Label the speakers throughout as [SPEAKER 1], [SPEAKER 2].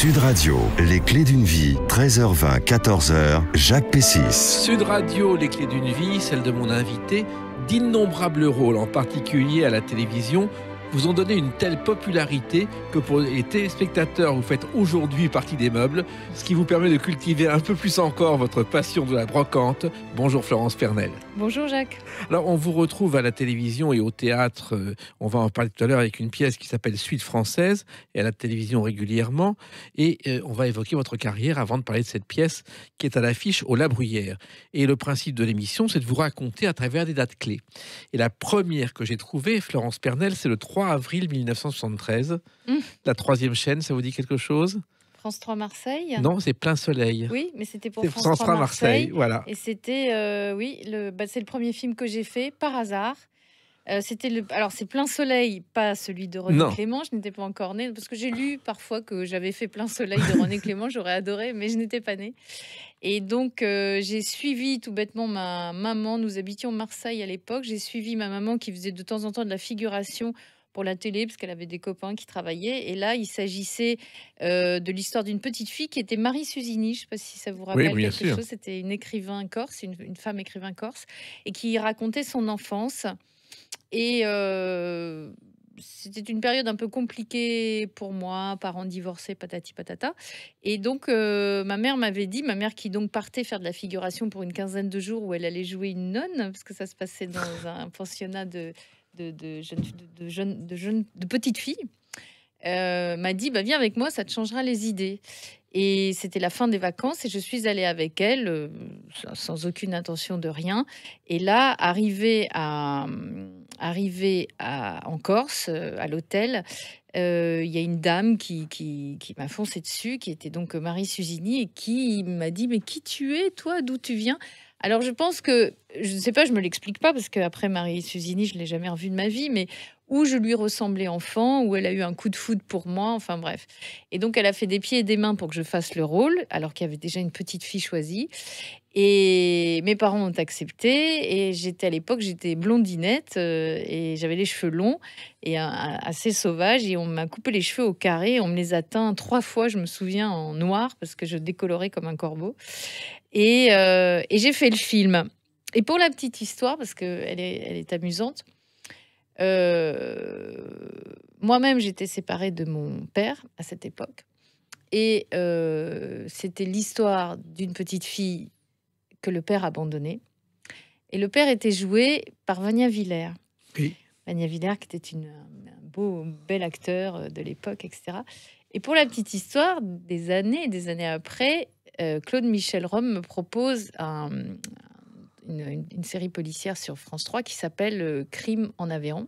[SPEAKER 1] Sud Radio, les clés d'une vie, 13h20, 14h, Jacques Pessis.
[SPEAKER 2] Sud Radio, les clés d'une vie, celle de mon invité, d'innombrables rôles, en particulier à la télévision, vous ont donné une telle popularité que pour les téléspectateurs, vous faites aujourd'hui partie des meubles, ce qui vous permet de cultiver un peu plus encore votre passion de la brocante. Bonjour Florence Fernel. Bonjour Jacques. Alors on vous retrouve à la télévision et au théâtre, euh, on va en parler tout à l'heure avec une pièce qui s'appelle Suite française et à la télévision régulièrement. Et euh, on va évoquer votre carrière avant de parler de cette pièce qui est à l'affiche au La Bruyère. Et le principe de l'émission, c'est de vous raconter à travers des dates clés. Et la première que j'ai trouvée, Florence Pernel, c'est le 3 avril 1973. Mmh. La troisième chaîne, ça vous dit quelque chose
[SPEAKER 1] France 3 Marseille Non,
[SPEAKER 2] c'est Plein Soleil. Oui,
[SPEAKER 1] mais c'était pour France, 3 Marseille. voilà. Et c'était, euh, oui, le, bah, c'est le premier film que j'ai fait par hasard. Euh, c'était le, alors c'est Plein Soleil, pas celui de René Clément. Je n'étais pas encore née parce que j'ai lu parfois que j'avais fait Plein Soleil de René Clément. J'aurais adoré, mais je n'étais pas née. Et donc euh, j'ai suivi tout bêtement ma maman. Nous habitions Marseille à l'époque. J'ai suivi ma maman qui faisait de temps en temps de la figuration pour la télé, parce qu'elle avait des copains qui travaillaient. Et là, il s'agissait euh, de l'histoire d'une petite fille qui était Marie Susini. Je ne sais pas si ça vous rappelle quelque chose. C'était une écrivain corse, une, femme écrivain corse, et qui racontait son enfance. Et euh, c'était une période un peu compliquée pour moi, parents divorcés, patati patata. Et donc, euh, ma mère m'avait dit, ma mère qui donc partait faire de la figuration pour une quinzaine de jours où elle allait jouer une nonne, parce que ça se passait dans un pensionnat de, de, de, de, jeune, de, jeune, de petite fille euh, m'a dit bah, Viens avec moi, ça te changera les idées. Et c'était la fin des vacances et je suis allée avec elle euh, sans aucune intention de rien. Et là, arrivée à, arrivée à, en Corse, euh, à l'hôtel, il y a une dame qui, qui, m'a foncé dessus, qui était donc Marie Susini, et qui m'a dit Mais qui tu es, toi D'où tu viens alors je pense que, je ne sais pas, je me l'explique pas parce qu'après Marie Susini, je l'ai jamais revue de ma vie, mais où je lui ressemblais enfant, où elle a eu un coup de foudre pour moi, enfin bref. Et donc elle a fait des pieds et des mains pour que je fasse le rôle, alors qu'il y avait déjà une petite fille choisie. Et mes parents ont accepté. Et j'étais à l'époque, j'étais blondinette euh, et j'avais les cheveux longs et assez sauvages. Et on m'a coupé les cheveux au carré. On me les a teints trois fois, je me souviens, en noir parce que je décolorais comme un corbeau. Euh, et, j'ai fait le film. Et pour la petite histoire, parce qu'elle est, elle est amusante, euh, moi-même, j'étais séparée de mon père à cette époque. Et euh, c'était l'histoire d'une petite fille que le père abandonnait. Et le père était joué par Vania Villers. Vania Villers, qui était une, un beau, bel acteur de l'époque, etc. Et pour la petite histoire, des années et des années après, euh, Claude Michel Rome me propose une, série policière sur France 3 qui s'appelle euh, Crime en Aveyron.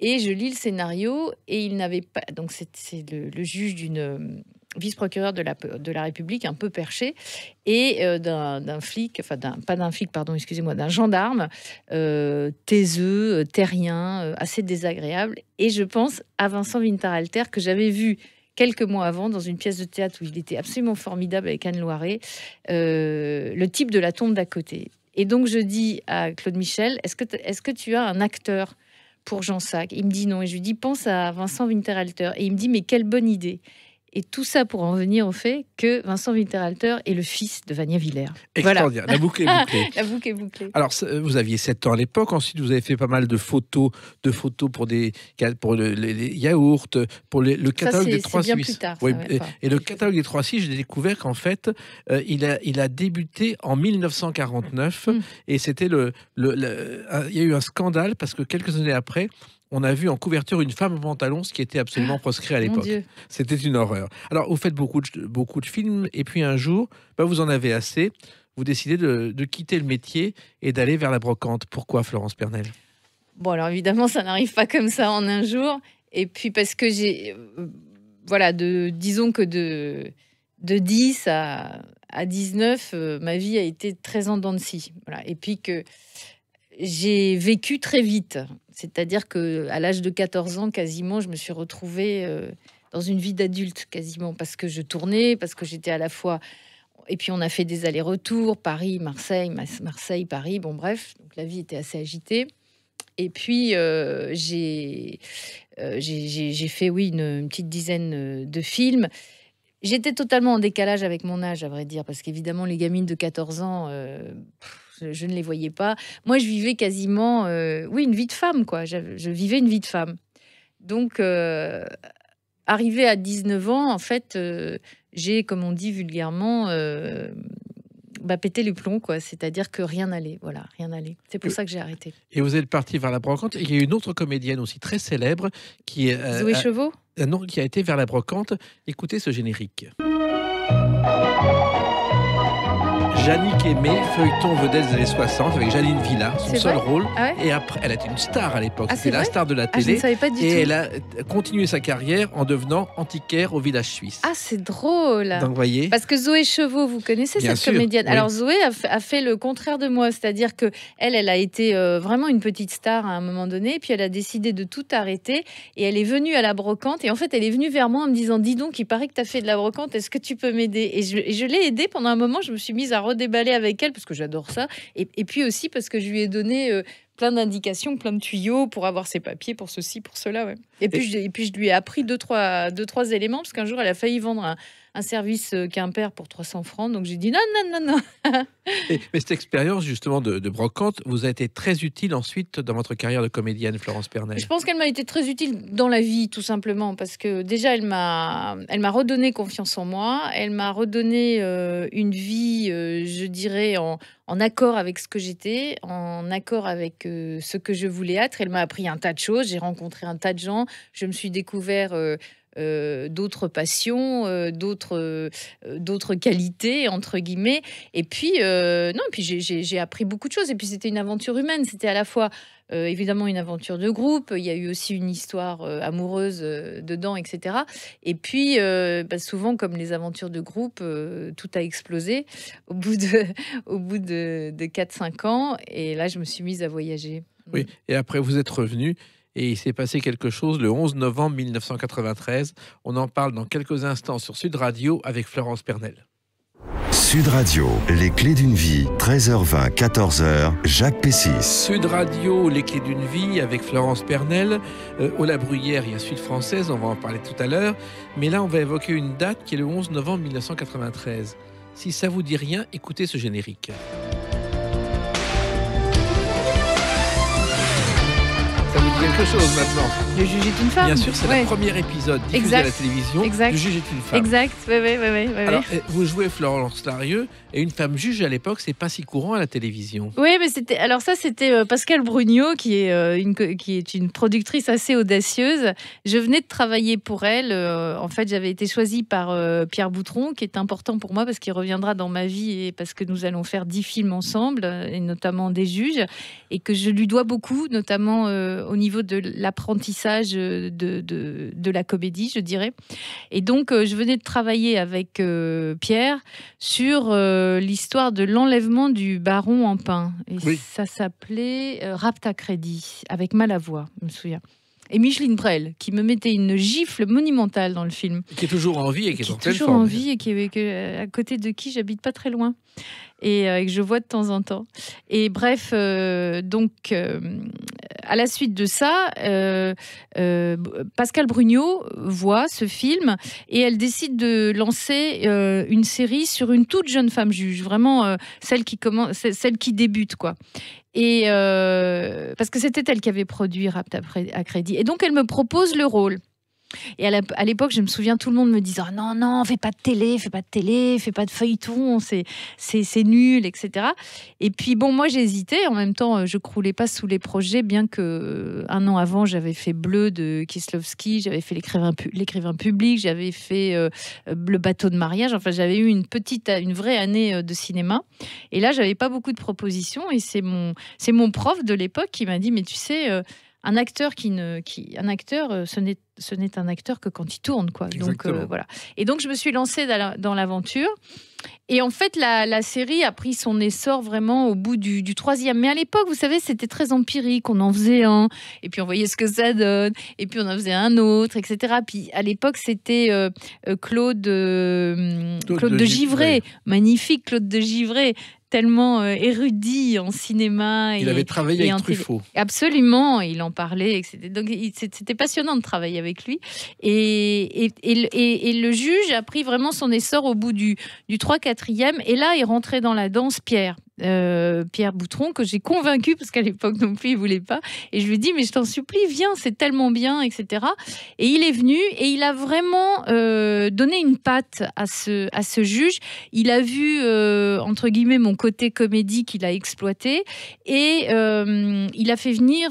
[SPEAKER 1] Et je lis le scénario et il n'avait pas. Donc, c'est le, juge d'une euh, vice-procureur de la, de la République, un peu perché, et d'un flic, enfin, pas d'un flic, pardon, excusez-moi, d'un gendarme euh, taiseux, terrien, assez désagréable. Et je pense à Vincent Vintaralter que j'avais vu quelques mois avant dans une pièce de théâtre où il était absolument formidable avec Anne Loiret, euh, le type de la tombe d'à côté. Et donc je dis à Claude Michel, est-ce que, est que tu as un acteur pour Jean Sac Il me dit non. Et je lui dis, pense à Vincent Winterhalter. Et il me dit, mais quelle bonne idée. Et tout ça pour en venir au fait que Vincent Winterhalter est le fils de Vania Villers. Voilà. La boucle est bouclée. La boucle est bouclée. Alors,
[SPEAKER 2] vous aviez 7 ans à l'époque. Ensuite, vous avez fait pas mal de photos, de photos pour des pour les, yaourts, pour le catalogue des trois bien et, le catalogue des trois Suisses, j'ai découvert qu'en fait, euh, il, a, il a débuté en 1949. Mm. Et c'était le, il y a eu un scandale parce que quelques années après, on a vu en couverture une femme en pantalon, ce qui était absolument ah, proscrit à l'époque. C'était une horreur. Alors, vous faites beaucoup de, films, et puis un jour, bah, vous en avez assez. Vous décidez de, quitter le métier et d'aller vers la brocante. Pourquoi, Florence Pernel
[SPEAKER 1] Bon, alors évidemment, ça n'arrive pas comme ça en un jour. Et puis parce que j'ai. Euh, voilà, de, disons que de, de 10 à, à 19, euh, ma vie a été très en dents Voilà. Et puis que j'ai vécu très vite. C'est-à-dire que à l'âge de 14 ans, quasiment, je me suis retrouvée euh, dans une vie d'adulte, quasiment, parce que je tournais, parce que j'étais à la fois. Et puis on a fait des allers-retours, Paris, Marseille, Marseille, Paris, bon bref, la vie était assez agitée. Et puis euh, euh, j'ai fait, oui, une, petite dizaine de films. J'étais totalement en décalage avec mon âge, à vrai dire, parce qu'évidemment, les gamines de 14 ans. Je, ne les voyais pas. Moi, je vivais quasiment, euh, oui, une vie de femme, quoi. Je, vivais une vie de femme. Donc, euh, arrivé à 19 ans, en fait, euh, j'ai, comme on dit vulgairement, euh, bah, pété les plombs, quoi. C'est-à-dire que rien n'allait. Voilà, rien n'allait. C'est pour ça que j'ai arrêté.
[SPEAKER 2] Et vous êtes parti vers la brocante. il y a une autre comédienne aussi très célèbre qui est. Zoé Non, qui a été vers la brocante. Écoutez ce générique. Jannick Aimé, feuilleton vedette des années 60 avec Janine Villa, son seul rôle. Ah et après, elle était une star à l'époque, ah, c'est c'était la star de la ah, télé. et elle a continué sa carrière en devenant antiquaire au village suisse.
[SPEAKER 1] Ah, c'est drôle. Donc, voyez. Parce que Zoé Chevaux, vous connaissez cette comédienne. Alors Zoé a fait, le contraire de moi, c'est-à-dire que elle, elle a été euh, vraiment une petite star à un moment donné, puis elle a décidé de tout arrêter et elle est venue à la brocante et en fait, elle est venue vers moi en me disant "Dis donc, il paraît que tu as fait de la brocante, est-ce que tu peux m'aider et je, je l'ai aidée pendant un moment, je me suis mise à redéballer avec elle parce que j'adore ça. Et, puis aussi parce que je lui ai donné euh, plein d'indications, plein de tuyaux pour avoir ses papiers, pour ceci, pour cela. Ouais. Et, puis, je, puis je lui ai appris deux, trois, deux, trois éléments parce qu'un jour, elle a failli vendre un, un service euh, Quimper pour 300 francs. Donc j'ai dit non, non, non, non.
[SPEAKER 2] mais cette expérience justement de, brocante vous a été très utile ensuite dans votre carrière de comédienne, Florence Pernel. Je
[SPEAKER 1] pense qu'elle m'a été très utile dans la vie, tout simplement, parce que déjà elle m'a, elle m'a redonné confiance en moi, elle m'a redonné euh, une vie, euh, je dirais, en, accord avec ce que j'étais, en accord avec ce que je voulais être. Elle m'a appris un tas de choses, j'ai rencontré un tas de gens, je me suis découvert euh, d'autres passions, euh, d'autres, euh, d'autres qualités, entre guillemets. Et puis, non, puis j'ai appris beaucoup de choses. Et puis, c'était une aventure humaine. C'était à la fois évidemment une aventure de groupe, il y a eu aussi une histoire amoureuse dedans, etc. Et puis, bah, souvent, comme les aventures de groupe, tout a explosé au bout de, au bout de, de 4-5 ans. Et là, je me suis mise à voyager. Oui,
[SPEAKER 2] et après, vous êtes revenu et il s'est passé quelque chose le 11 novembre 1993. On en parle dans quelques instants sur Sud Radio avec Florence Pernel.
[SPEAKER 1] Sud Radio, les clés d'une vie, 13h20, 14h, Jacques Pessis. Sud
[SPEAKER 2] Radio, les clés d'une vie avec Florence Pernel. au euh, La Bruyère, il y a Suite française, on va en parler tout à l'heure. Mais là, on va évoquer une date qui est le 11 novembre 1993. Si ça vous dit rien, écoutez ce générique. quelque chose maintenant. Le juge est une femme. Bien sûr, c'est le premier épisode diffusé exact. à la télévision. juge est une femme.
[SPEAKER 1] Exact. Oui, oui, oui. oui
[SPEAKER 2] vous jouez Florence Larieux et une femme juge à l'époque, c'est pas si courant à la télévision.
[SPEAKER 1] Oui, mais c'était. Alors ça, c'était euh, Pascal Brugnot qui est euh, une qui est une productrice assez audacieuse. Je venais de travailler pour elle. Euh, en fait, j'avais été choisie par Pierre Boutron, qui est important pour moi parce qu'il reviendra dans ma vie et parce que nous allons faire dix films ensemble, et notamment des juges, et que je lui dois beaucoup, notamment au niveau niveau de l'apprentissage euh, de, la comédie, je dirais. Et donc, euh, je venais de travailler avec euh, Pierre sur l'histoire de l'enlèvement du baron en pain. Et ça s'appelait euh, Crédit, avec Malavoie, je me souviens et Micheline Brel, qui me mettait une gifle monumentale dans le film.
[SPEAKER 2] Qui est toujours en vie et qui est, qui est toujours en vie
[SPEAKER 1] et qui est, à côté de qui j'habite pas très loin. Euh, et que je vois de temps en temps. Et bref, euh, donc euh, à la suite de ça, Pascal Brugnot voit ce film et elle décide de lancer une série sur une toute jeune femme juge, vraiment celle qui commence, celle qui débute quoi. Et parce que c'était elle qui avait produit Rapt à crédit. Et donc elle me propose le rôle. Et à l'époque, je me souviens, tout le monde me disant oh non, non, fais pas de télé, fais pas de télé, fais pas de feuilleton, c'est nul, etc. Et puis bon, moi j'hésitais. En même temps, je croulais pas sous les projets, bien que euh, un an avant, j'avais fait Bleu de Kislovski, j'avais fait l'écrivain public, j'avais fait euh, euh, Le bateau de mariage. Enfin, j'avais eu une petite, une vraie année de cinéma. Et là, j'avais pas beaucoup de propositions. Et c'est mon, prof de l'époque qui m'a dit mais tu sais un acteur qui ne, qui, un acteur, euh, ce n'est, ce n'est un acteur que quand il tourne, quoi. Donc euh, voilà. Et donc je me suis lancée dans l'aventure. Et en fait, la, série a pris son essor vraiment au bout du, troisième. Mais à l'époque, vous savez, c'était très empirique. On en faisait un, et puis on voyait ce que ça donne, et puis on en faisait un autre, etc. Puis à l'époque, c'était euh, Claude, Claude, de, de magnifique Claude de Givray, tellement euh, érudit en cinéma. Il avait travaillé avec Truffaut. Absolument, il en parlait. Donc c'était passionnant de travailler avec lui. Et, et, le juge a pris vraiment son essor au bout du, du 3-4e. Et là il rentrait dans la danse Pierre. Euh, Pierre Boutron, que j'ai convaincu, parce qu'à l'époque non plus, il voulait pas. Et je lui dis mais je t'en supplie, viens, c'est tellement bien, etc. Et il est venu et il a vraiment euh, donné une patte à ce, à ce juge. Il a vu, euh, entre guillemets, mon côté comédie qu'il a exploité. Et il a fait venir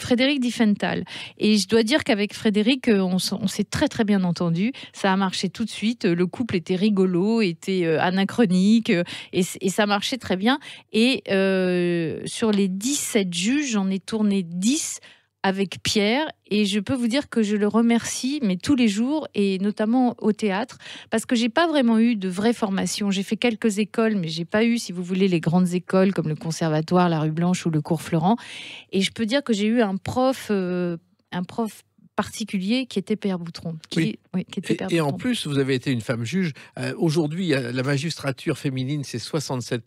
[SPEAKER 1] Frédéric Diffenthal. Et je dois dire qu'avec Frédéric, on, s'est très très bien entendu. Ça a marché tout de suite. Le couple était rigolo, était anachronique. Et, et ça marchait très bien bien. Et euh, sur les 17 juges, j'en ai tourné 10 avec Pierre et je peux vous dire que je le remercie mais tous les jours et notamment au théâtre parce que j'ai pas vraiment eu de vraie formation. J'ai fait quelques écoles mais j'ai pas eu si vous voulez les grandes écoles comme le conservatoire, la rue Blanche ou le cours Florent et je peux dire que j'ai eu un prof euh, un prof particulier qui était Pierre Boutron. Qui, était Père et, Boutron. et, en
[SPEAKER 2] plus, vous avez été une femme juge. Euh, aujourd'hui, la magistrature féminine, c'est 67%,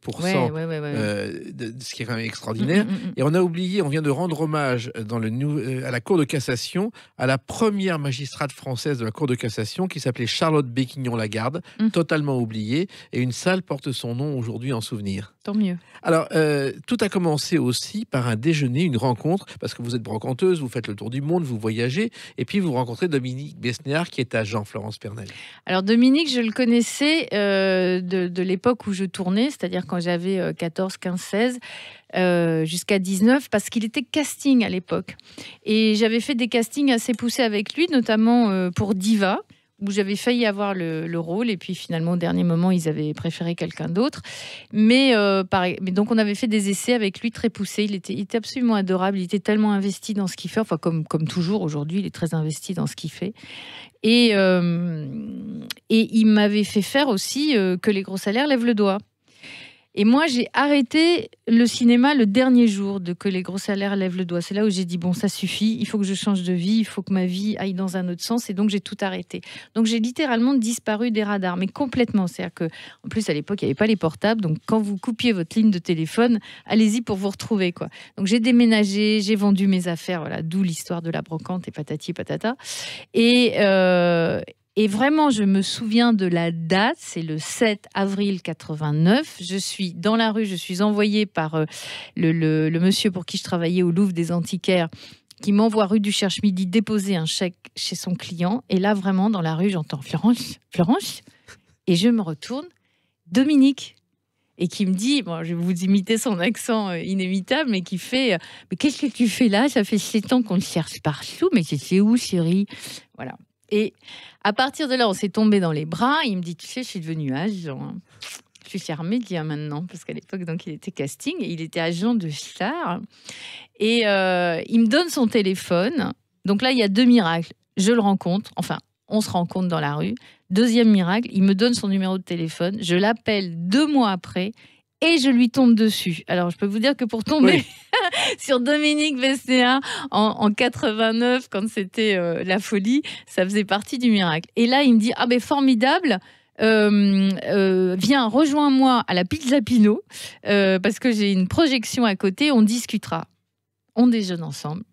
[SPEAKER 2] euh, de, ce qui est extraordinaire. Mm, mm, mm, et on a oublié, on vient de rendre hommage dans le, euh, à la Cour de cassation à la première magistrate française de la Cour de cassation qui s'appelait Charlotte Béquignon-Lagarde, totalement oubliée. Et une salle porte son nom aujourd'hui en souvenir. Tant mieux. Alors, euh, tout a commencé aussi par un déjeuner, une rencontre, parce que vous êtes brocanteuse, vous faites le tour du monde, vous voyagez, et puis vous rencontrez Dominique Besnéard qui est à Jean-Florence Pernel.
[SPEAKER 1] Alors, Dominique, je le connaissais euh, de, l'époque où je tournais, c'est-à-dire quand j'avais 14, 15, 16. jusqu'à 19 parce qu'il était casting à l'époque. Et j'avais fait des castings assez poussés avec lui, notamment euh, pour Diva où j'avais failli avoir le, rôle et puis finalement au dernier moment ils avaient préféré quelqu'un d'autre. Mais, euh, mais donc on avait fait des essais avec lui très poussés. Il était, absolument adorable. Il était tellement investi dans ce qu'il fait. Enfin comme comme toujours aujourd'hui, il est très investi dans ce qu'il fait. Et euh, et il m'avait fait faire aussi euh, que les gros salaires lèvent le doigt. Et moi, j'ai arrêté le cinéma le dernier jour de que les gros salaires lèvent le doigt. C'est là où j'ai dit bon, ça suffit, il faut que je change de vie, il faut que ma vie aille dans un autre sens. Et donc, j'ai tout arrêté. Donc, j'ai littéralement disparu des radars, mais complètement. C'est-à-dire que, en plus, à l'époque, il n'y avait pas les portables. Donc, quand vous coupiez votre ligne de téléphone, allez-y pour vous retrouver. quoi. Donc, j'ai déménagé, j'ai vendu mes affaires, voilà, d'où l'histoire de la brocante et patati patata. Et, euh, et vraiment, je me souviens de la date, c'est le 7 avril 89. Je suis dans la rue, je suis envoyée par euh, le, monsieur pour qui je travaillais au Louvre des Antiquaires qui m'envoie rue du Cherche-Midi déposer un chèque chez son client. Et là, vraiment, dans la rue, j'entends Florence, Florence. Et je me retourne, Dominique. Et qui me dit, bon, je vais vous imiter son accent euh, inévitable, mais qui fait euh, Mais qu'est-ce que tu fais là Ça fait sept ans qu'on le cherche partout, mais c'est où, chérie Voilà. Et à partir de là, on s'est tombé dans les bras. Il me dit, tu sais, je suis devenu agent. Je suis de dire maintenant, parce qu'à l'époque, donc, il était casting il était agent de star. Et euh, il me donne son téléphone. Donc là, il y a deux miracles. Je le rencontre, enfin, on se rencontre dans la rue. Deuxième miracle, il me donne son numéro de téléphone. Je l'appelle deux mois après et je lui tombe dessus. Alors, je peux vous dire que pour tomber sur Dominique Vestéa en, en, 89, quand c'était euh, la folie, ça faisait partie du miracle. Et là, il me dit Ah, ben formidable euh, euh, viens, rejoins-moi à la Pizza Pino, parce que j'ai une projection à côté, on discutera. On déjeune ensemble,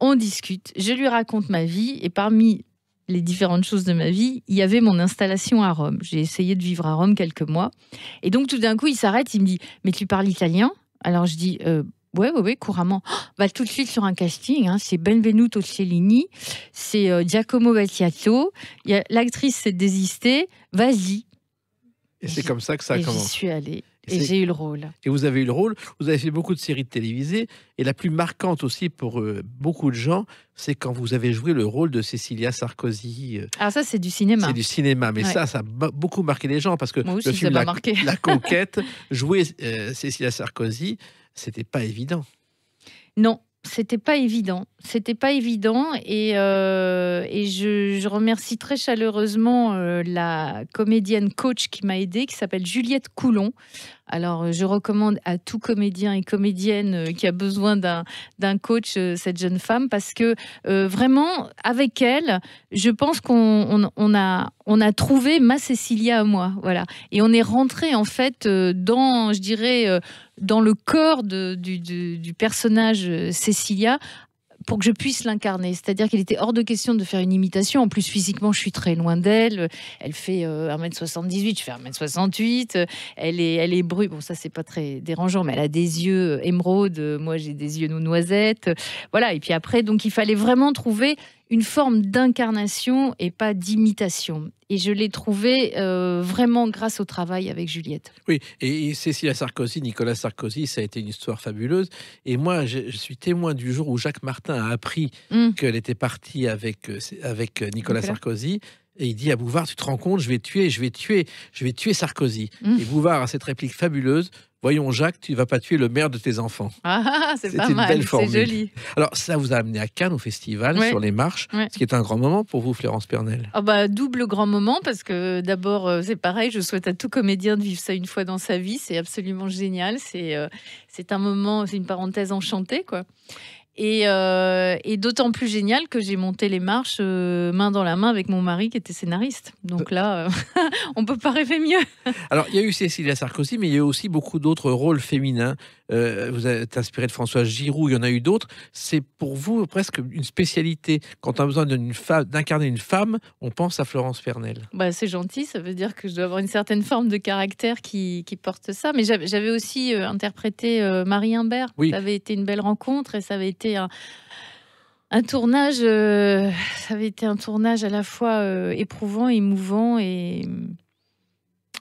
[SPEAKER 1] on discute, je lui raconte ma vie, et parmi les différentes choses de ma vie, il y avait mon installation à Rome. J'ai essayé de vivre à Rome quelques mois. Et donc tout d'un coup, il s'arrête, il me dit Mais tu parles italien Alors je dis euh, Ouais, ouais, ouais, couramment. Va oh, bah, tout de suite sur un casting, hein, c'est Benvenuto Cellini, c'est euh, Giacomo Battiato. L'actrice s'est désistée. Vas-y.
[SPEAKER 2] Et c'est comme ça que ça a commencé. Je suis
[SPEAKER 1] allée. Et j'ai eu le rôle.
[SPEAKER 2] Et vous avez eu le rôle. Vous avez fait beaucoup de séries télévisées. Et la plus marquante aussi pour euh, beaucoup de gens, c'est quand vous avez joué le rôle de Cécilia Sarkozy. Euh. Alors ah, ça, c'est du cinéma. C'est du cinéma. Mais ça, ça a beaucoup marqué les gens parce que la, marqué. la Conquête, jouer Cecilia euh, Cécilia Sarkozy, c'était pas évident.
[SPEAKER 1] Non, c'était pas évident. C'était pas évident. Et, euh, je, remercie très chaleureusement euh, la comédienne coach qui m'a aidé qui s'appelle Juliette Coulon. Alors, euh, je recommande à tout comédien et comédienne qui a besoin d'un coach, cette jeune femme, parce que vraiment, avec elle, je pense qu'on a, a trouvé ma Cécilia à moi. Voilà. Et on est rentré, en fait, dans, je dirais, dans le corps du, personnage euh, Cécilia pour que je puisse l'incarner. C'est-à-dire qu'il était hors de question de faire une imitation. En plus, physiquement, je suis très loin d'elle. Elle fait 1m78, euh, je fais 1m68. Elle est, elle est brune. Bon, ça, c'est pas très dérangeant, mais elle a des yeux euh, émeraudes. Moi, j'ai des yeux noisettes. Voilà. Et puis après, donc, il fallait vraiment trouver une forme d'incarnation et pas d'imitation. Et je l'ai trouvé euh, vraiment grâce au travail avec Juliette.
[SPEAKER 2] Oui, et, Cécile Sarkozy, Nicolas Sarkozy, ça a été une histoire fabuleuse. Et moi, je, suis témoin du jour où Jacques Martin a appris hum. qu'elle était partie avec, euh, Nicolas. Sarkozy et il dit à Bouvard, tu te rends compte, je vais tuer, je vais tuer, je vais tuer Sarkozy. Mmh. Et Bouvard a cette réplique fabuleuse, Voyons, Jacques, tu ne vas pas tuer le maire de tes enfants.
[SPEAKER 1] Ah, ah, ah, c'est c'est
[SPEAKER 2] Alors, ça vous a amené à Cannes au festival, sur les marches, ce qui est un grand moment pour vous, Florence Pernel.
[SPEAKER 1] bah, double grand moment, parce que d'abord, euh, c'est pareil, je souhaite à tout comédien de vivre ça une fois dans sa vie, c'est absolument génial, c'est euh, c'est un moment, c'est une parenthèse enchantée, quoi. Euh, et, d'autant plus génial que j'ai monté les marches euh, main dans la main avec mon mari qui était scénariste. Donc euh. là, on peut pas rêver mieux.
[SPEAKER 2] Alors, il y a eu Cécilia Sarkozy, mais il y a eu aussi beaucoup d'autres rôles féminins. vous êtes inspiré de François Giroud, il y en a eu d'autres. C'est pour vous presque une spécialité. Quand on a besoin d'incarner une, femme, on pense à Florence Pernel.
[SPEAKER 1] Bah, C'est gentil, ça veut dire que je dois avoir une certaine forme de caractère qui, porte ça. Mais j'avais aussi interprété Marie Imbert. Ça avait été une belle rencontre et ça avait été un, tournage, euh, ça avait été un tournage à la fois euh, éprouvant, émouvant et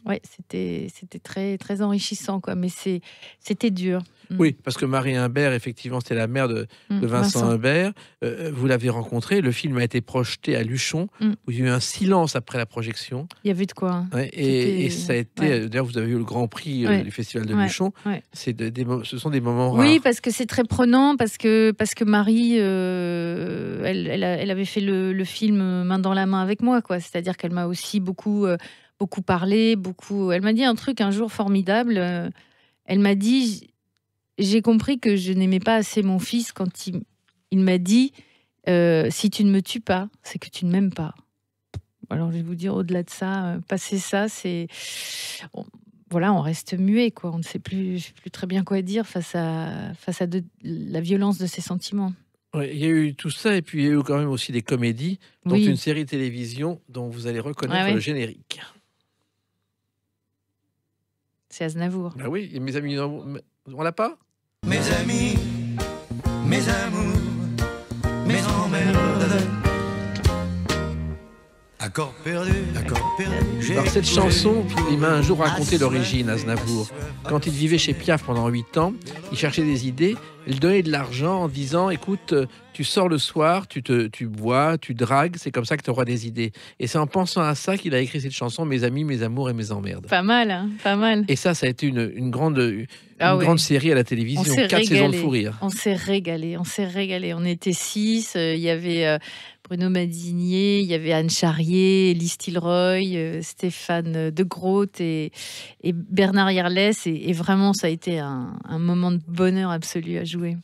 [SPEAKER 1] oui, c'était c'était très très enrichissant quoi, mais c'était dur.
[SPEAKER 2] Mm. Oui, parce que Marie Humbert, effectivement, c'était la mère de, mm, Vincent, Humbert. Euh, euh, vous l'avez rencontré. Le film a été projeté à Luchon, où il y a eu un silence après la projection. Il y a vu de quoi.
[SPEAKER 1] Hein. et, ça a été.
[SPEAKER 2] D'ailleurs, vous avez eu le Grand Prix euh, du Festival de Luchon. C'est des, ce sont des moments rares. Oui,
[SPEAKER 1] parce que c'est très prenant, parce que parce que Marie, elle, elle, avait fait le, le, film Main dans la main avec moi, quoi. C'est-à-dire qu'elle m'a aussi beaucoup beaucoup parlé, beaucoup. Elle m'a dit un truc un jour formidable. Euh, elle m'a dit J'ai compris que je n'aimais pas assez mon fils quand il, il m'a dit euh, Si tu ne me tues pas, c'est que tu ne m'aimes pas. Alors, je vais vous dire, au-delà de ça, euh, passer ça, c'est. Voilà, on reste muet, quoi. On ne sait plus, plus très bien quoi dire face à, face à la violence de ses sentiments.
[SPEAKER 2] Il y a eu tout ça, et puis il y a eu quand même aussi des comédies, donc une série télévision dont vous allez reconnaître ah le générique. C'est Aznavour. Bah oui, mes amis, on l'a pas Mes amis, mes amours, mes emmerdes perdu,
[SPEAKER 1] cette chanson,
[SPEAKER 2] il m'a un jour raconté l'origine, Aznavour. Quand il vivait chez Piaf pendant 8 ans, il cherchait des idées, il donnait de l'argent en disant Écoute, tu sors le soir, tu, te, tu bois, tu dragues, c'est comme ça que tu auras des idées. Et c'est en pensant à ça qu'il a écrit cette chanson Mes amis, mes amours et mes emmerdes.
[SPEAKER 1] Pas mal, hein, pas mal. Et
[SPEAKER 2] ça, ça a été une, grande, ah grande série à la télévision, quatre saisons de fou rire. On
[SPEAKER 1] s'est régalé, on s'est régalé. On était six, euh, il y avait. Euh, Bruno Madinier, il y avait Anne Charrier, Lise Tilroy, euh, Stéphane De Groot et, Bernard Yerles. Et, vraiment, ça a été un moment de bonheur absolu à jouer.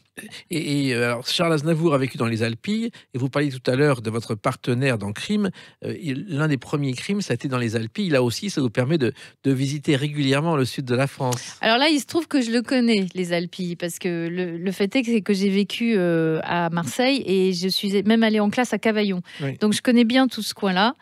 [SPEAKER 2] Et, euh, Charles Aznavour a vécu dans les Alpilles, et vous parliez tout à l'heure de votre partenaire dans Crime. Euh, l'un des premiers crimes, ça a été dans les Alpilles. Là aussi, ça vous permet de, visiter régulièrement le sud de la France.
[SPEAKER 1] Alors là, il se trouve que je le connais, les Alpilles, parce que le, fait est que, j'ai vécu euh, à Marseille, et je suis même allée en classe à Cavaillon. Donc je connais bien tout ce coin-là.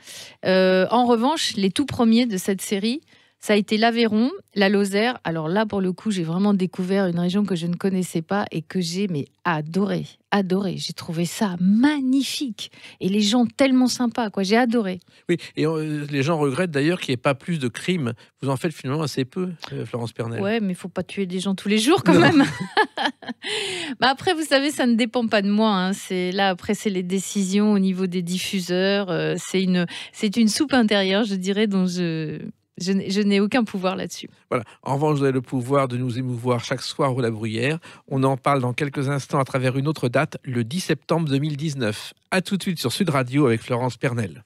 [SPEAKER 1] en revanche, les tout premiers de cette série, ça a été l'Aveyron, la Lozère. Alors là, pour le coup, j'ai vraiment découvert une région que je ne connaissais pas et que j'ai mais adoré, adoré. J'ai trouvé ça magnifique et les gens tellement sympas, quoi. J'ai adoré.
[SPEAKER 2] Oui, et euh, les gens regrettent d'ailleurs qu'il n'y ait pas plus de crimes. Vous en faites finalement assez peu, euh, Florence Pernel.
[SPEAKER 1] Ouais, mais il faut pas tuer des gens tous les jours quand même. Mais bah, après, vous savez, ça ne dépend pas de moi. Hein. C'est là après, c'est les décisions au niveau des diffuseurs. Euh, c'est une, c'est une soupe intérieure, je dirais, dont je je n'ai aucun pouvoir là-dessus.
[SPEAKER 2] Voilà. En revanche, vous avez le pouvoir de nous émouvoir chaque soir au La Bruyère. On en parle dans quelques instants à travers une autre date, le 10 septembre 2019. A tout de suite sur Sud Radio avec Florence Pernel.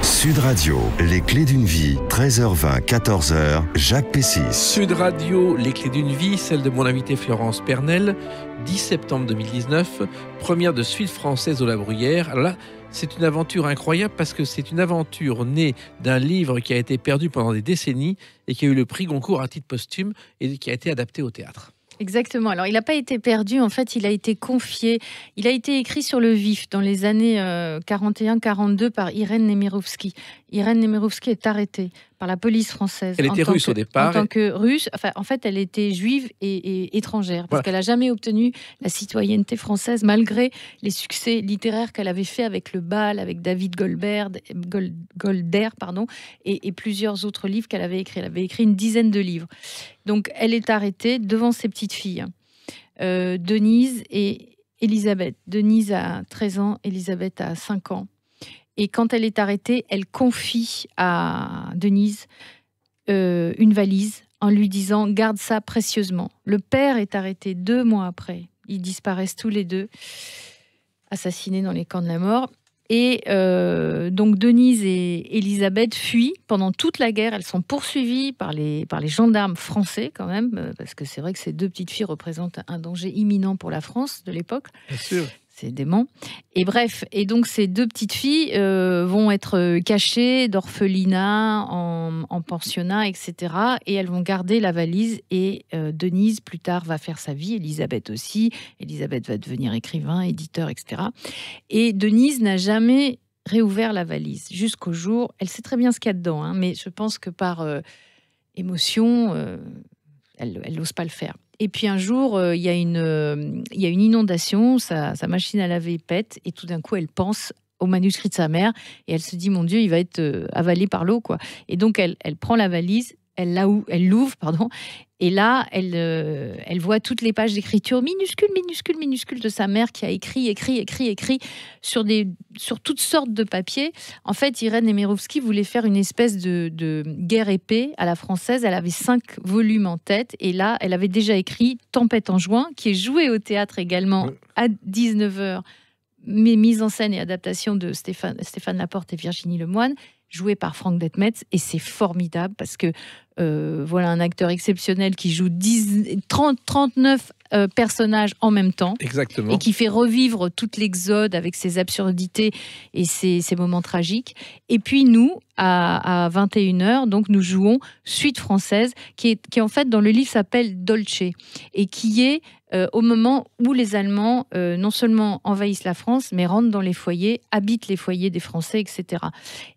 [SPEAKER 1] Sud Radio, les clés d'une vie, 13h20, 14h, Jacques Pessis. Sud
[SPEAKER 2] Radio, les clés d'une vie, celle de mon invité Florence Pernel, 10 septembre 2019, première de suite française au La Bruyère. Alors là, c'est une aventure incroyable parce que c'est une aventure née d'un livre qui a été perdu pendant des décennies et qui a eu le prix Goncourt à titre posthume et qui a été adapté au théâtre.
[SPEAKER 1] Exactement. Alors, il n'a pas été perdu. En fait, il a été confié. Il a été écrit sur le vif dans les années 41-42 euh, par Irène Nemirovski. Irène Nemirovski est arrêtée par la police française. Elle était russe au départ. En tant que russe, enfin, en fait, elle était juive et, étrangère, parce qu'elle n'a jamais obtenu la citoyenneté française, malgré les succès littéraires qu'elle avait fait avec Le Bal, avec David Goldberg, Golder pardon, et, plusieurs autres livres qu'elle avait écrits. Elle avait écrit une dizaine de livres. Donc elle est arrêtée devant ses petites filles, euh, Denise et Elisabeth. Denise a 13 ans, Elisabeth a 5 ans. Et quand elle est arrêtée, elle confie à Denise euh, une valise en lui disant garde ça précieusement. Le père est arrêté deux mois après. Ils disparaissent tous les deux, assassinés dans les camps de la mort. Et euh, donc Denise et Elisabeth fuient pendant toute la guerre. Elles sont poursuivies par les, par les gendarmes français quand même, euh, parce que c'est vrai que ces deux petites filles représentent un danger imminent pour la France de l'époque. Bien sûr c'est dément. Et bref, et donc ces deux petites filles euh, vont être euh, cachées d'orphelinat, en, pensionnat, etc. Et elles vont garder la valise. Et euh, Denise, plus tard, va faire sa vie. Elisabeth aussi. Elisabeth va devenir écrivain, éditeur, etc. Et Denise n'a jamais réouvert la valise jusqu'au jour. Elle sait très bien ce qu'il y a dedans, hein, mais je pense que par émotion, elle n'ose pas le faire. Et puis un jour, euh, il y, euh, il y, a une inondation, sa, machine à laver pète, et tout d'un coup, elle pense au manuscrit de sa mère, et elle se dit, mon Dieu, il va être euh, avalé par l'eau. quoi. Et donc, elle, elle prend la valise, elle l'ouvre, elle pardon, et là, elle, euh, elle voit toutes les pages d'écriture minuscule, minuscule, minuscule de sa mère qui a écrit, écrit, écrit, écrit sur, des, sur toutes sortes de papiers. En fait, Irène Emerovski voulait faire une espèce de, de guerre épée à la française. Elle avait cinq volumes en tête et là, elle avait déjà écrit Tempête en juin, qui est jouée au théâtre également à 19h, mais mise en scène et adaptation de Stéphane, Stéphane Laporte et Virginie Lemoine joué par Franck Detmetz. Et c'est formidable parce que euh, voilà un acteur exceptionnel qui joue 10, 30, 39 personnages en même temps. Et qui fait revivre toute l'exode avec ses absurdités et ses, moments tragiques. Et puis nous, à, 21h, donc nous jouons Suite française, qui, est, en fait dans le livre s'appelle Dolce, et qui est euh, au moment où les Allemands euh, non seulement envahissent la France, mais rentrent dans les foyers, habitent les foyers des Français, etc.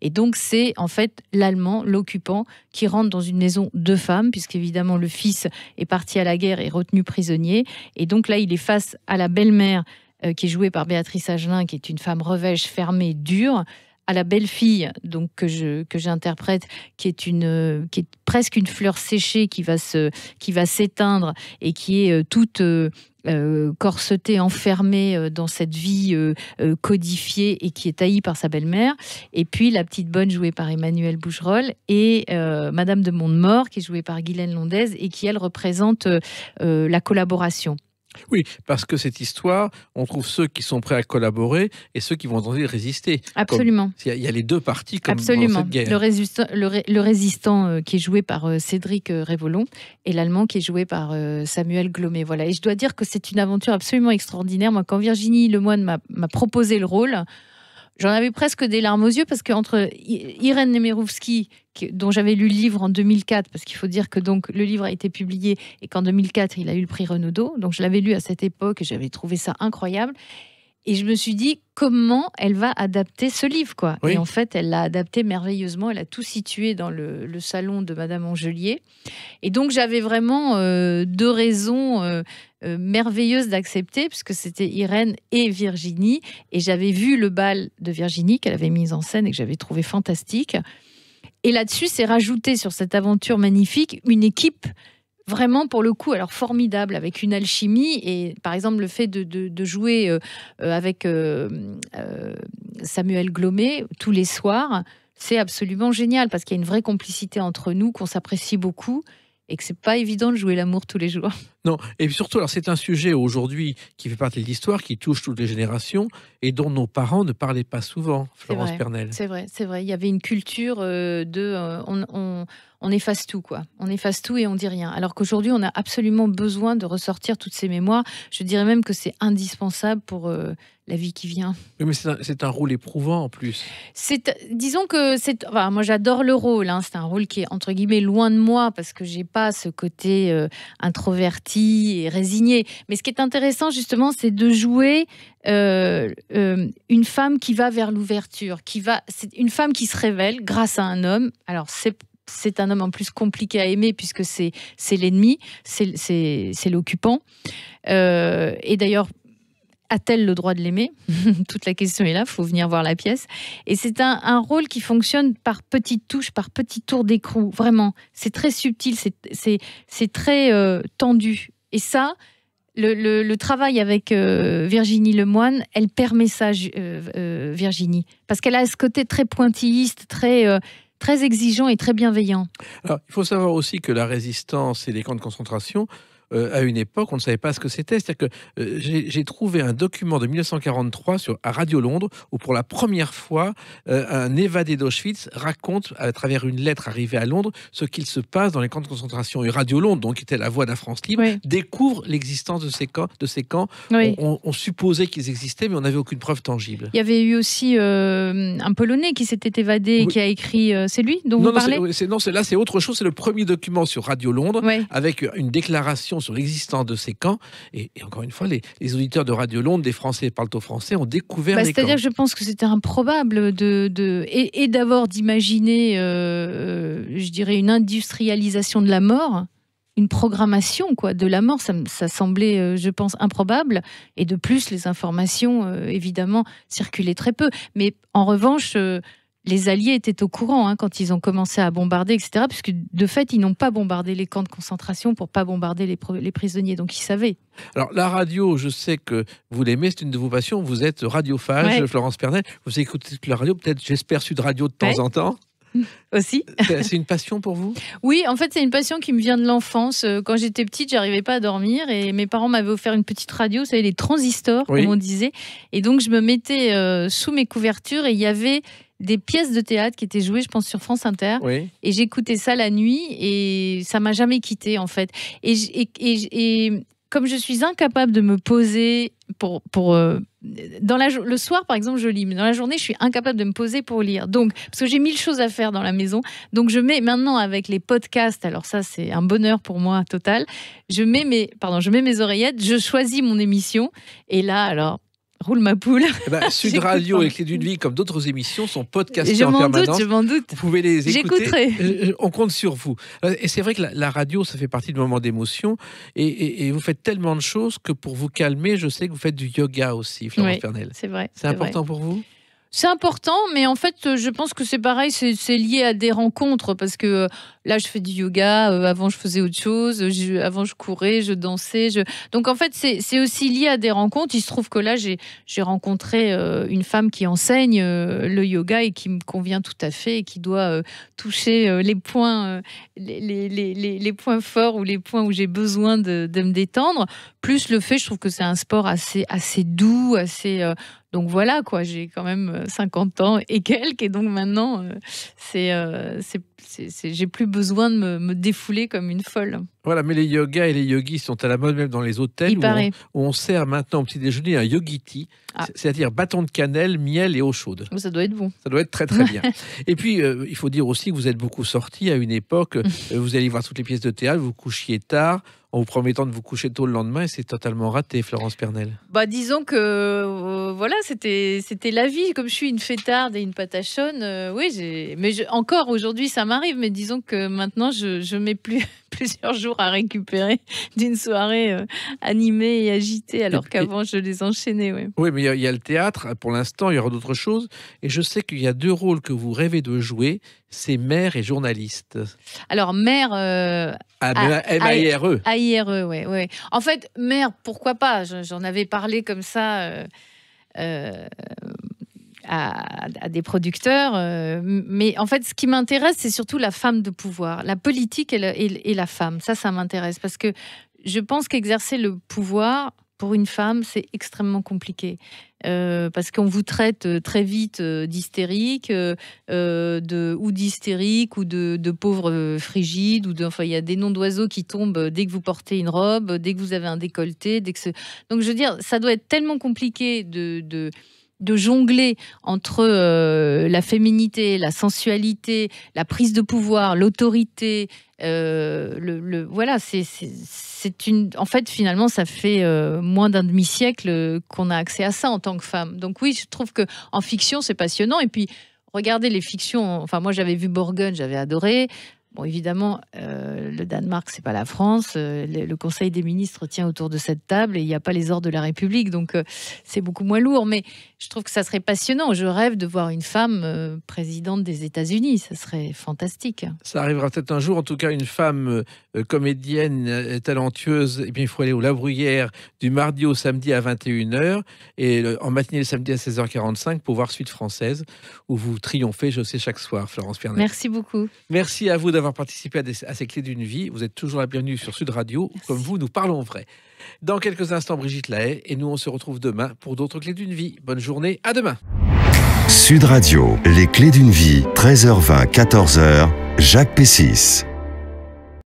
[SPEAKER 1] Et donc c'est en fait l'Allemand, l'occupant, qui rentre dans une de deux femmes, puisqu'évidemment le fils est parti à la guerre et retenu prisonnier. Et donc là, il est face à la belle-mère euh, qui est jouée par Béatrice Agelin, qui est une femme revêche, fermée, dure, à la belle-fille, donc que je que j'interprète, qui est une euh, qui est presque une fleur séchée qui va se qui va s'éteindre et qui est euh, toute euh, corsetée, enfermée dans cette vie codifiée et qui est taillée par sa belle-mère. Et puis la petite bonne jouée par Emmanuel Bougerolles et Madame de Montemort, qui est jouée par Guylaine Londez et qui elle représente la collaboration.
[SPEAKER 2] Oui, parce que cette histoire, on trouve ceux qui sont prêts à collaborer et ceux qui vont tenter de résister. Absolument. Il y, a les deux parties comme Absolument. Cette guerre.
[SPEAKER 1] Le, résistant, euh, qui est joué par euh, Cédric euh, Révolon et l'allemand qui est joué par Samuel Glomé. Voilà. Et je dois dire que c'est une aventure absolument extraordinaire. Moi, quand Virginie Lemoine m'a proposé le rôle, j'en avais presque des larmes aux yeux parce qu'entre Irène Nemirovski, dont j'avais lu le livre en 2004, parce qu'il faut dire que donc le livre a été publié et qu'en 2004 il a eu le prix Renaudot, donc je l'avais lu à cette époque et j'avais trouvé ça incroyable. Et je me suis dit comment elle va adapter ce livre, quoi. Et en fait, elle l'a adapté merveilleusement. Elle a tout situé dans le, salon de Madame Angelier. Et donc, j'avais vraiment euh, deux raisons euh, euh, merveilleuse d'accepter, puisque c'était Irène et Virginie. Et j'avais vu le bal de Virginie qu'elle avait mis en scène et que j'avais trouvé fantastique. Et là-dessus, c'est rajouté sur cette aventure magnifique une équipe vraiment pour le coup alors formidable avec une alchimie et par exemple le fait de, jouer euh, euh, avec Samuel Glomé tous les soirs c'est absolument génial parce qu'il y a une vraie complicité entre nous qu'on s'apprécie beaucoup et que c'est pas évident de jouer l'amour tous les jours.
[SPEAKER 2] Non, et surtout, alors c'est un sujet aujourd'hui qui fait partie de l'histoire, qui touche toutes les générations et dont nos parents ne parlaient pas souvent, Florence Pernel. C'est
[SPEAKER 1] vrai, c'est vrai. Il y avait une culture euh, de euh, on, efface tout, quoi. On efface tout et on dit rien. Alors qu'aujourd'hui, on a absolument besoin de ressortir toutes ces mémoires. Je dirais même que c'est indispensable pour. Euh, la vie qui vient.
[SPEAKER 2] mais c'est un, rôle éprouvant en plus.
[SPEAKER 1] C'est, disons que c'est, moi j'adore le rôle. Hein. c'est un rôle qui est entre guillemets loin de moi parce que j'ai pas ce côté euh, introverti et résigné. Mais ce qui est intéressant justement, c'est de jouer euh, euh, une femme qui va vers l'ouverture, qui va, c'est une femme qui se révèle grâce à un homme. Alors c'est un homme en plus compliqué à aimer puisque c'est l'ennemi, c'est l'occupant. et d'ailleurs, a-t-elle le droit de l'aimer Toute la question est là, faut venir voir la pièce. Et c'est un, rôle qui fonctionne par petites touches, par petits tours d'écrou, vraiment. C'est très subtil, c'est très euh, tendu. Et ça, le, travail avec euh, Virginie Lemoine, elle permet ça, euh, Virginie. Parce qu'elle a ce côté très pointilliste, très très exigeant et très bienveillant.
[SPEAKER 2] Alors, il faut savoir aussi que la résistance et les camps de concentration euh, à une époque, on ne savait pas ce que c'était. C'est-à-dire que euh, j'ai trouvé un document de 1943 sur, à Radio Londres où, pour la première fois, euh, un évadé d'Auschwitz raconte, à travers une lettre arrivée à Londres, ce qu'il se passe dans les camps de concentration. Et Radio Londres, donc, qui était la voix de la France libre, découvre l'existence de ces camps. De ces camps. On, supposait qu'ils existaient, mais on n'avait aucune preuve tangible.
[SPEAKER 1] Il y avait eu aussi un Polonais qui s'était évadé et qui a écrit. c'est lui dont non, vous parlez
[SPEAKER 2] Non, là, c'est autre chose. C'est le premier document sur Radio Londres avec une déclaration sur l'existence de ces camps. Et, encore une fois, les, auditeurs de Radio Londres, des Français parlent aux Français, ont découvert bah, les C'est-à-dire, je
[SPEAKER 1] pense que c'était improbable de, et, et d'abord d'imaginer, euh, euh, je dirais, une industrialisation de la mort une programmation quoi de la mort. Ça, semblait, euh, je pense, improbable. Et de plus, les informations, évidemment, circulaient très peu. Mais en revanche, les Alliés étaient au courant hein, quand ils ont commencé à bombarder, etc. Puisque de fait, ils n'ont pas bombardé les camps de concentration pour pas bombarder les, prisonniers. Donc ils savaient.
[SPEAKER 2] Alors la radio, je sais que vous l'aimez, c'est une de vos passions. Vous êtes radiophage, Florence Pernet. Vous écoutez la radio, peut-être, j'espère, sur de Radio de temps en temps. Aussi. Euh, c'est une passion pour vous
[SPEAKER 1] Oui, en fait, c'est une passion qui me vient de l'enfance. Euh, quand j'étais petite, j'arrivais pas à dormir et mes parents m'avaient offert une petite radio, vous savez, les transistors, comme on disait. Et donc, je me mettais euh, sous mes couvertures et il y avait des pièces de théâtre qui étaient jouées, je pense, sur France Inter. Et j'écoutais ça la nuit et ça m'a jamais quittée, en fait. et, et comme je suis incapable de me poser pour, pour euh, dans la, le soir, par exemple, je lis, mais dans la journée, je suis incapable de me poser pour lire. Donc, parce que j'ai mille choses à faire dans la maison. Donc, je mets maintenant avec les podcasts, alors ça, c'est un bonheur pour moi total. Je mets mes, pardon, je mets mes oreillettes, je choisis mon émission. Et là, alors, Roule ma poule. Eh ben, Sud Radio et Clé d'une
[SPEAKER 2] vie, comme d'autres émissions, sont podcastées en permanence. Doute, je m'en doute. Vous pouvez les écouter. Euh, on compte sur vous. Euh, et c'est vrai que la, radio, ça fait partie du moment d'émotion. Et, vous faites tellement de choses que pour vous calmer, je sais que vous faites du yoga aussi, Florence C'est vrai. C'est, important pour vous
[SPEAKER 1] c'est important, mais en fait, je pense que c'est pareil, c'est, c'est lié à des rencontres parce que là, je fais du yoga, euh, avant, je faisais autre chose, avant, je courais, je dansais. Je... Donc, en fait, c'est aussi lié à des rencontres. Il se trouve que là, j'ai rencontré euh, une femme qui enseigne euh, le yoga et qui me convient tout à fait et qui doit toucher les points, les, points forts ou les points où j'ai besoin de, me détendre. Plus le fait, je trouve que c'est un sport assez, assez doux, assez. Donc voilà, quoi, j'ai quand même 50 ans et quelques, et donc maintenant, c'est c'est j'ai plus besoin de me, me défouler comme une folle.
[SPEAKER 2] Voilà, mais les yogas et les yogis sont à la mode même dans les hôtels où on, sert maintenant au petit déjeuner un yogiti, ah. c'est-à-dire bâton de cannelle, miel et eau chaude. Ça doit être bon. Ça doit être très très bien. Et puis, euh, il faut dire aussi que vous êtes beaucoup sorti à une époque, mm. euh, vous allez voir toutes les pièces de théâtre, vous couchiez tard, en vous promettant de vous coucher tôt le lendemain et c'est totalement raté, Florence Pernel.
[SPEAKER 1] Bah, disons que euh, voilà, c'était c'était la vie. Comme je suis une fêtarde et une patachonne, oui, j'ai. mais encore aujourd'hui ça m'arrive, mais disons que maintenant je, je mets plus plusieurs jours à récupérer d'une soirée euh, animée et agitée, alors qu'avant je les enchaînais.
[SPEAKER 2] Oui, mais il y, a le théâtre, pour l'instant, il y aura d'autres choses. Et je sais qu'il y a deux rôles que vous rêvez de jouer, c'est maire et journaliste.
[SPEAKER 1] Alors, maire... Euh, ah, M-A-I-R-E. E. oui. Ouais. En fait, maire, pourquoi pas J'en avais parlé comme ça. Euh, euh à, des producteurs. Euh, mais en fait, ce qui m'intéresse, c'est surtout la femme de pouvoir, la politique et, la femme. Ça, ça m'intéresse parce que je pense qu'exercer le pouvoir pour une femme, c'est extrêmement compliqué. Euh, parce qu'on vous traite euh, très vite d'hystérique, de, ou d'hystérique, ou de, pauvre frigide, ou enfin, il y a des noms d'oiseaux qui tombent dès que vous portez une robe, dès que vous avez un décolleté, dès que ce... donc je veux dire, ça doit être tellement compliqué de, de de jongler entre euh, la féminité, la sensualité, la prise de pouvoir, l'autorité. Euh, le, voilà, c'est une. En fait, finalement, ça fait euh, moins d'un demi-siècle qu'on a accès à ça en tant que femme. Donc oui, je trouve que en fiction, c'est passionnant. Et puis, regardez les fictions. Enfin, moi, j'avais vu Borgen, j'avais adoré. Bon, évidemment, euh, le Danemark, c'est pas la France. Euh, le, Conseil des ministres tient autour de cette table et il n'y a pas les ordres de la République, donc euh, c'est beaucoup moins lourd. Mais je trouve que ça serait passionnant. Je rêve de voir une femme présidente des États-Unis. Ça serait fantastique.
[SPEAKER 2] Ça arrivera peut-être un jour. En tout cas, une femme euh, comédienne euh, talentueuse, eh il faut aller au La Bruyère du mardi au samedi à 21h et en matinée le samedi à 16h45 pour voir Suite Française où vous triomphez, je sais, chaque soir, Florence Pernet.
[SPEAKER 1] Merci beaucoup.
[SPEAKER 2] Merci à vous d'avoir participé à, ces clés d'une vie. Vous êtes toujours la bienvenue sur Sud Radio. Comme vous, nous parlons vrai. Dans quelques instants, Brigitte Lahaye et nous, on se retrouve demain pour d'autres clés d'une vie. Bonne journée, à demain.
[SPEAKER 1] Sud Radio, les clés d'une vie, 13h20, 14h, Jacques Pessis.